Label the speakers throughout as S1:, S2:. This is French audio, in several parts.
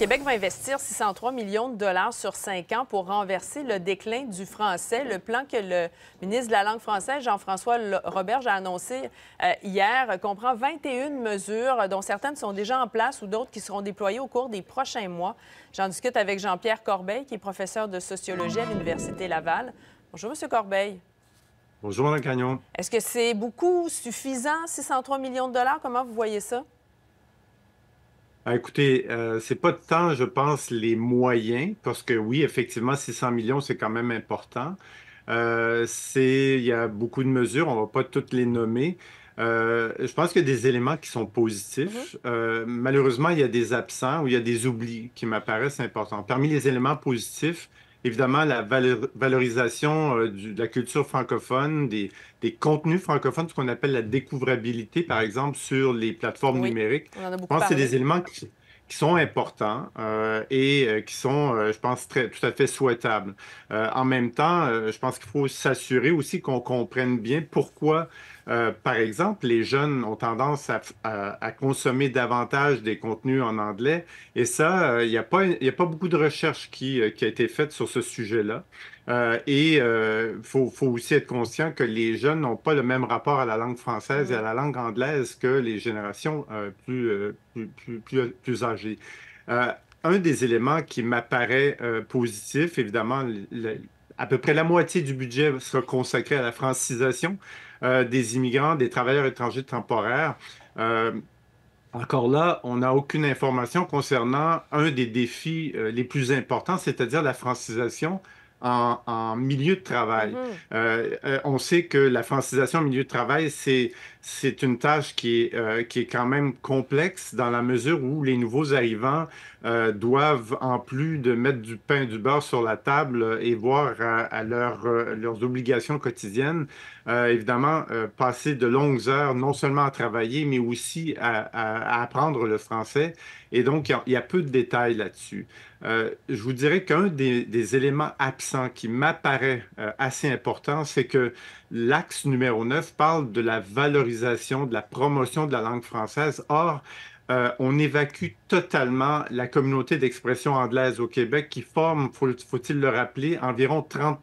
S1: Québec va investir 603 millions de dollars sur cinq ans pour renverser le déclin du français. Le plan que le ministre de la langue française, Jean-François Roberge, a annoncé euh, hier comprend 21 mesures, dont certaines sont déjà en place ou d'autres qui seront déployées au cours des prochains mois. J'en discute avec Jean-Pierre Corbeil, qui est professeur de sociologie à l'Université Laval. Bonjour, M. Corbeil.
S2: Bonjour, Mme Cagnon.
S1: Est-ce que c'est beaucoup, suffisant, 603 millions de dollars? Comment vous voyez ça?
S2: Ah, écoutez, euh, c'est pas tant, je pense, les moyens, parce que oui, effectivement, 600 millions, c'est quand même important. Euh, il y a beaucoup de mesures, on ne va pas toutes les nommer. Euh, je pense qu'il y a des éléments qui sont positifs. Mm-hmm. Euh, malheureusement, il y a des absents ou il y a des oublis qui m'apparaissent importants. Parmi les éléments positifs, évidemment la valorisation euh, de la culture francophone, des, contenus francophones, ce qu'on appelle la découvrabilité, par exemple, sur les plateformes numériques.
S1: On en a beaucoup Je pense que c'est des
S2: éléments qui, qui sont importants euh, et euh, qui sont, euh, je pense, très, tout à fait souhaitables. en même temps, je pense qu'il faut s'assurer aussi qu'on comprenne bien pourquoi, par exemple, les jeunes ont tendance à, consommer davantage des contenus en anglais. Et ça, il n'y a, pas, a pas beaucoup de recherche qui, a été faite sur ce sujet-là. et il faut, aussi être conscient que les jeunes n'ont pas le même rapport à la langue française et à mmh. la langue anglaise que les générations plus, plus, âgés. Euh, un des éléments qui m'apparaît euh, positif, évidemment, à peu près la moitié du budget sera consacré à la francisation euh, des immigrants, des travailleurs étrangers temporaires. encore là, on n'a aucune information concernant un des défis les plus importants, c'est-à-dire la francisation en, milieu de travail. Mhm. Euh, euh, on sait que la francisation en milieu de travail, c'est une tâche euh, qui est, quand même complexe dans la mesure où les nouveaux arrivants doivent, en plus de mettre du pain et du beurre sur la table et voir à, leurs obligations quotidiennes, évidemment, passer de longues heures non seulement à travailler, mais aussi à, apprendre le français. Et donc, il y, a peu de détails là-dessus. Euh, je vous dirais qu'un des, éléments absents qui m'apparaît euh, assez important, c'est que l'axe numéro 9 parle de la valorisation, de la promotion de la langue française. Or, euh, on évacue totalement la communauté d'expression anglaise au Québec qui forme, faut-il le rappeler, environ 30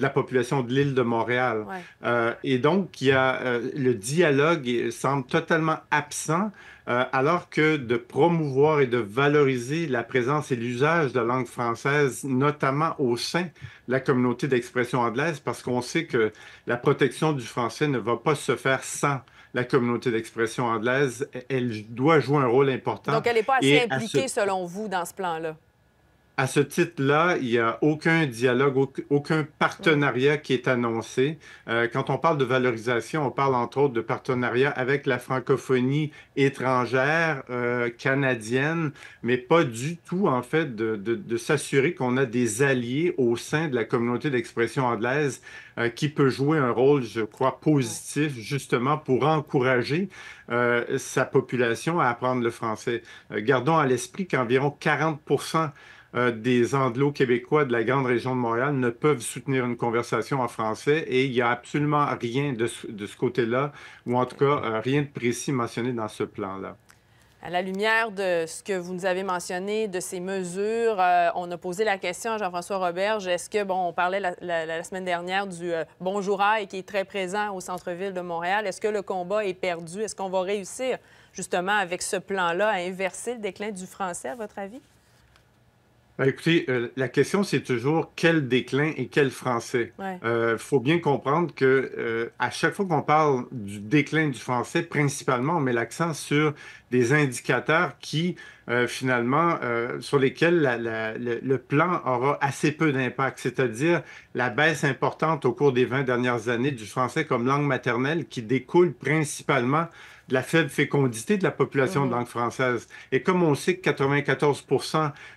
S2: de la population de l'île de Montréal. Euh, et donc, il y a, euh, le dialogue semble totalement absent, euh, alors que de promouvoir et de valoriser la présence et l'usage de la langue française, notamment au sein de la communauté d'expression anglaise, parce qu'on sait que la protection du français ne va pas se faire sans la communauté d'expression anglaise. Elle doit jouer un rôle important. Donc, elle n'est pas assez impliquée,
S1: selon vous, dans ce plan-là
S2: à ce titre-là, il n'y a aucun dialogue, aucun partenariat qui est annoncé. Euh, quand on parle de valorisation, on parle entre autres de partenariat avec la francophonie étrangère, euh, canadienne, mais pas du tout, en fait, de, de, de s'assurer qu'on a des alliés au sein de la communauté d'expression anglaise euh, qui peut jouer un rôle, je crois, positif, justement, pour encourager euh, sa population à apprendre le français. Euh, gardons à l'esprit qu'environ 40 euh, des Anglo-Québécois de la grande région de Montréal ne peuvent soutenir une conversation en français et il n'y a absolument rien de, ce côté-là, ou en tout cas euh, rien de précis mentionné dans ce plan-là.
S1: À la lumière de ce que vous nous avez mentionné, de ces mesures, euh, on a posé la question à Jean-François Roberge. Est-ce que, bon, on parlait la, semaine dernière du euh, Bonjour qui est très présent au centre-ville de Montréal. Est-ce que le combat est perdu? Est-ce qu'on va réussir, justement, avec ce plan-là, à inverser le déclin du français, à votre avis?
S2: Ben, écoutez, euh, la question, c'est toujours quel déclin et quel français. Il euh, faut bien comprendre que euh, à chaque fois qu'on parle du déclin du français, principalement, on met l'accent sur des indicateurs qui, euh, finalement, euh, sur lesquels le, plan aura assez peu d'impact, c'est-à-dire la baisse importante au cours des 20 dernières années du français comme langue maternelle qui découle principalement de la faible fécondité de la population de mhm. langue française. Et comme on sait que 94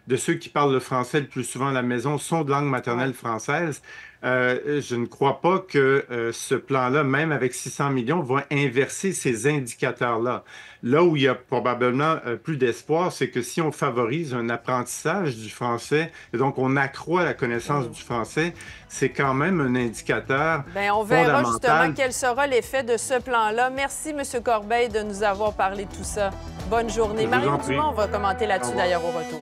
S2: de ceux qui parlent le français le plus souvent à la maison sont de langue maternelle française, euh, je ne crois pas que euh, ce plan-là, même avec 600 millions, va inverser ces indicateurs-là. Là où il y a probablement euh, plus d'espoir, c'est que si on favorise un apprentissage du français, et donc on accroît la connaissance mm. du français, c'est quand même un indicateur. Bien, on verra justement quel
S1: sera l'effet de ce plan-là. Merci, M. Corbeil, de nous avoir parlé de tout ça. Bonne journée. Marie Dumont va commenter là-dessus d'ailleurs au retour.